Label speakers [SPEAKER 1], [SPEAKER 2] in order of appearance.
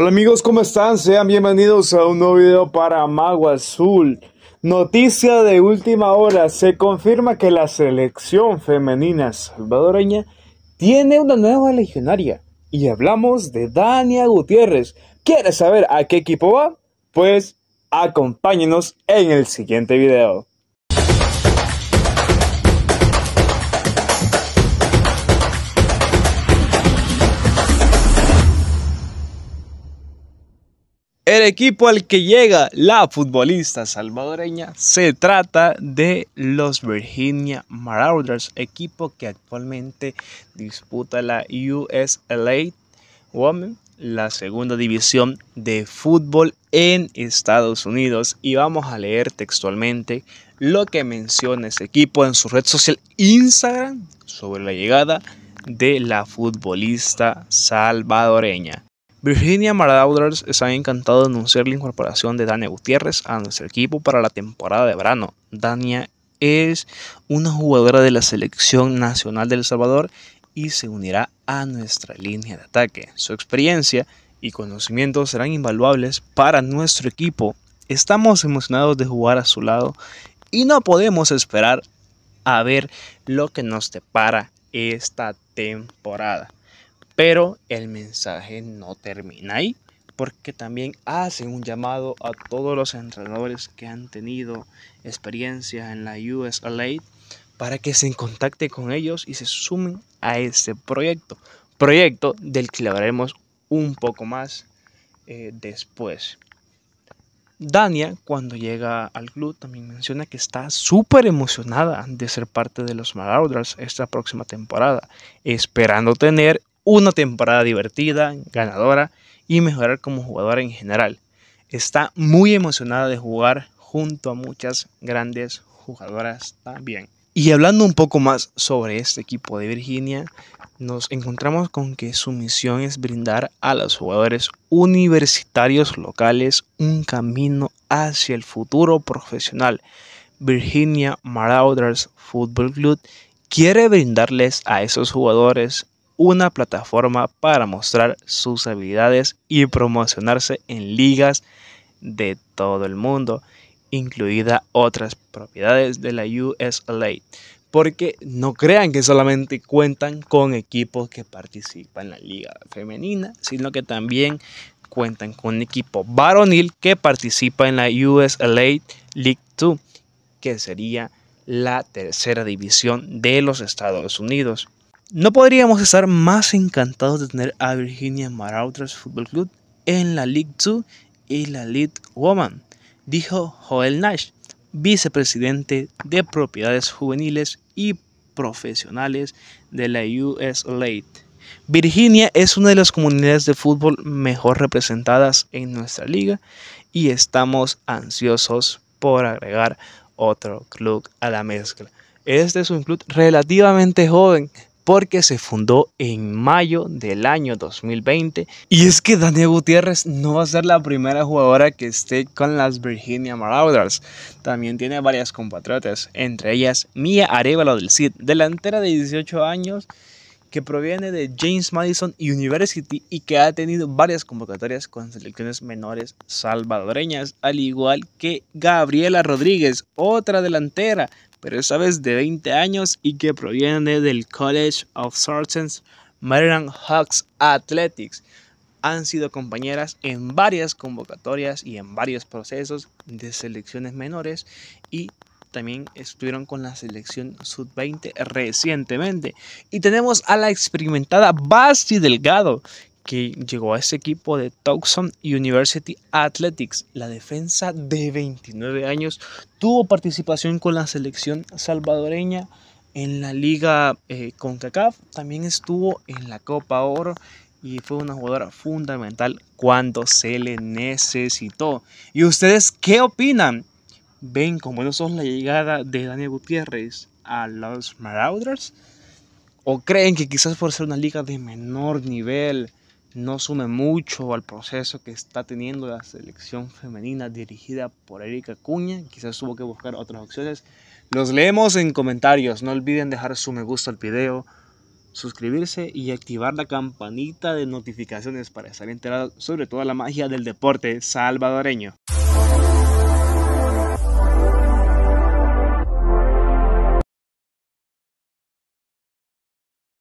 [SPEAKER 1] Hola amigos, ¿cómo están? Sean bienvenidos a un nuevo video para Mago Azul. Noticia de última hora, se confirma que la selección femenina salvadoreña tiene una nueva legionaria. Y hablamos de Dania Gutiérrez. ¿Quieres saber a qué equipo va? Pues acompáñenos en el siguiente video. El equipo al que llega la futbolista salvadoreña se trata de los Virginia Marauders, equipo que actualmente disputa la USLA Women, la segunda división de fútbol en Estados Unidos. Y vamos a leer textualmente lo que menciona ese equipo en su red social Instagram sobre la llegada de la futbolista salvadoreña. Virginia Marauders está encantado de anunciar la incorporación de Dania Gutiérrez a nuestro equipo para la temporada de verano. Dania es una jugadora de la selección nacional de El Salvador y se unirá a nuestra línea de ataque. Su experiencia y conocimiento serán invaluables para nuestro equipo. Estamos emocionados de jugar a su lado y no podemos esperar a ver lo que nos depara esta temporada. Pero el mensaje no termina ahí, porque también hace un llamado a todos los entrenadores que han tenido experiencia en la USLA para que se contacte con ellos y se sumen a este proyecto. Proyecto del que hablaremos un poco más eh, después. Dania, cuando llega al club, también menciona que está súper emocionada de ser parte de los Marauders esta próxima temporada, esperando tener una temporada divertida, ganadora y mejorar como jugadora en general. Está muy emocionada de jugar junto a muchas grandes jugadoras también. Y hablando un poco más sobre este equipo de Virginia, nos encontramos con que su misión es brindar a los jugadores universitarios locales un camino hacia el futuro profesional. Virginia Marauders Football Club quiere brindarles a esos jugadores una plataforma para mostrar sus habilidades y promocionarse en ligas de todo el mundo, incluida otras propiedades de la USLA. Porque no crean que solamente cuentan con equipos que participan en la liga femenina, sino que también cuentan con un equipo varonil que participa en la USLA League 2, que sería la tercera división de los Estados Unidos. No podríamos estar más encantados de tener a Virginia Marauders Football Club en la League 2 y la League Woman, dijo Joel Nash, vicepresidente de propiedades juveniles y profesionales de la US Virginia es una de las comunidades de fútbol mejor representadas en nuestra liga y estamos ansiosos por agregar otro club a la mezcla. Este es un club relativamente joven, porque se fundó en mayo del año 2020. Y es que Daniel Gutiérrez no va a ser la primera jugadora que esté con las Virginia Marauders. También tiene varias compatriotas, entre ellas Mia Arevalo del CID, delantera de 18 años que proviene de James Madison University y que ha tenido varias convocatorias con selecciones menores salvadoreñas, al igual que Gabriela Rodríguez, otra delantera pero esta vez de 20 años y que proviene del College of Surgeons Maryland Hawks Athletics. Han sido compañeras en varias convocatorias y en varios procesos de selecciones menores y también estuvieron con la selección sub-20 recientemente. Y tenemos a la experimentada Basti Delgado, que llegó a ese equipo de Tucson University Athletics. La defensa de 29 años tuvo participación con la selección salvadoreña en la liga eh, con CACAF, también estuvo en la Copa Oro y fue una jugadora fundamental cuando se le necesitó. ¿Y ustedes qué opinan? ¿Ven cómo no son la llegada de Daniel Gutiérrez a los Marauders? ¿O creen que quizás por ser una liga de menor nivel no sume mucho al proceso que está teniendo la selección femenina dirigida por Erika Cuña. Quizás tuvo que buscar otras opciones. Los leemos en comentarios. No olviden dejar su me gusta al video, suscribirse y activar la campanita de notificaciones para estar enterado sobre toda la magia del deporte salvadoreño.